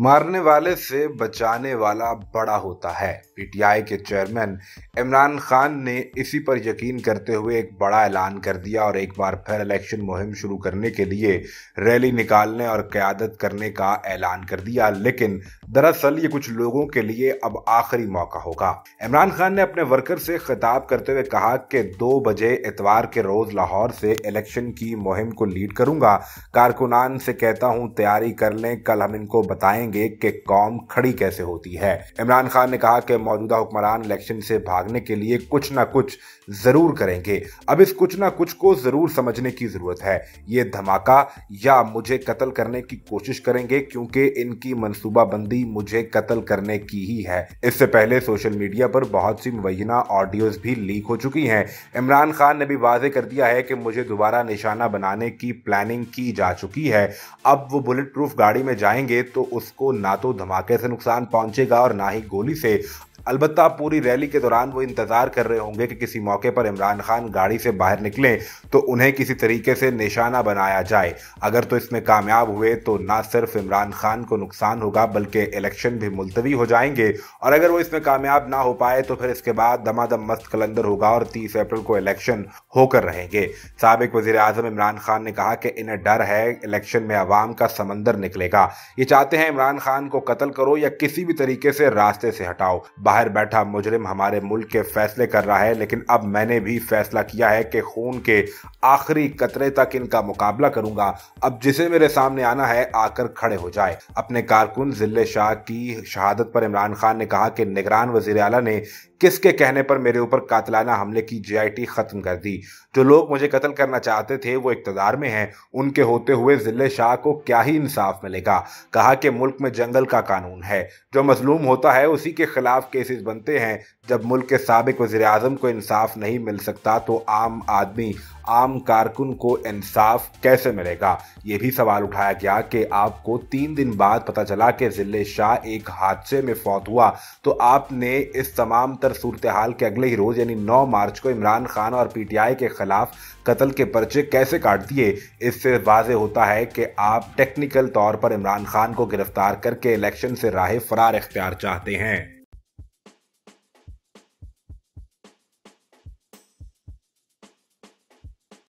मारने वाले से बचाने वाला बड़ा होता है पीटीआई के चेयरमैन इमरान खान ने इसी पर यकीन करते हुए एक बड़ा ऐलान कर दिया और एक बार फिर इलेक्शन मुहिम शुरू करने के लिए रैली निकालने और क्यादत करने का ऐलान कर दिया लेकिन दरअसल ये कुछ लोगों के लिए अब आखिरी मौका होगा इमरान खान ने अपने वर्कर से खिताब करते हुए कहा कि दो बजे इतवार के रोज लाहौर से इलेक्शन की मुहिम को लीड करूंगा कारकुनान से कहता हूं तैयारी कर लें कल हम इनको बताएं बताएंगे कि कौम खड़ी कैसे होती है इमरान खान ने कहा कि मौजूदा हुक्मरान इलेक्शन से भागने के लिए कुछ ना कुछ जरूर करेंगे अब इस कुछ ना कुछ को जरूर समझने की जरूरत है ये धमाका या मुझे कत्ल करने की कोशिश करेंगे क्योंकि इनकी मनसूबाबंदी मुझे कत्ल करने की ही है इससे पहले सोशल मीडिया पर बहुत सी मुबैना ऑडियोज भी लीक हो चुकी हैं इमरान खान ने भी वाजे कर दिया है कि मुझे दोबारा निशाना बनाने की प्लानिंग की जा चुकी है अब वो बुलेट प्रूफ गाड़ी में जाएंगे तो उस इसको ना तो धमाके से नुकसान पहुंचेगा और ना ही गोली से अलबत् पूरी रैली के दौरान वो इंतज़ार कर रहे होंगे कि किसी मौके पर इमरान खान गाड़ी से बाहर निकलें तो उन्हें किसी तरीके से निशाना बनाया जाए अगर तो इसमें कामयाब हुए तो ना सिर्फ इमरान खान को नुकसान होगा बल्कि इलेक्शन भी मुलतवी हो जाएंगे और अगर वो इसमें कामयाब ना हो पाए तो फिर इसके बाद दमादम मस्त कलंदर होगा और तीस अप्रैल को इलेक्शन होकर रहेंगे सबक वजीर अजम इमरान खान ने कहा कि इन्हें डर है इलेक्शन में आवाम का समंदर निकलेगा ये चाहते हैं इमरान खान को कत्ल करो या किसी भी तरीके से रास्ते से हटाओ बाहर बैठा मुजरिम हमारे मुल्क के फैसले कर रहा है लेकिन अब मैंने भी फैसला किया है कि खून के आखिरी कतरे तक इनका मुकाबला करूंगा अब जिसे मेरे सामने आना है आकर खड़े हो जाए अपने कारकुन जिले शाह की शहादत पर इमरान खान ने कहा कि निगरान वजीर अला ने किसके कहने पर मेरे ऊपर कातलाना हमले की जीआईटी खत्म कर दी जो लोग मुझे कत्ल करना चाहते थे वो इकतदार में हैं उनके होते हुए जिले शाह को क्या ही इंसाफ मिलेगा कहा कि मुल्क में जंगल का कानून है जो मजलूम होता है उसी के खिलाफ के केसेस बनते हैं जब मुल्क के सबक वज़ी अजम को इंसाफ नहीं मिल सकता तो आम आदमी आम कारकुन को इंसाफ कैसे मिलेगा ये भी सवाल उठाया गया कि आपको तीन दिन बाद पता चला कि जिले शाह एक हादसे में फौत हुआ तो आपने इस तमाम तर सूरत हाल के अगले ही रोज़ यानी 9 मार्च को इमरान खान और पीटीआई के खिलाफ कत्ल के पर्चे कैसे काट दिए इससे वाज होता है कि आप टेक्निकल तौर पर इमरान खान को गिरफ्तार करके इलेक्शन से राह फरार इख्तियार चाहते हैं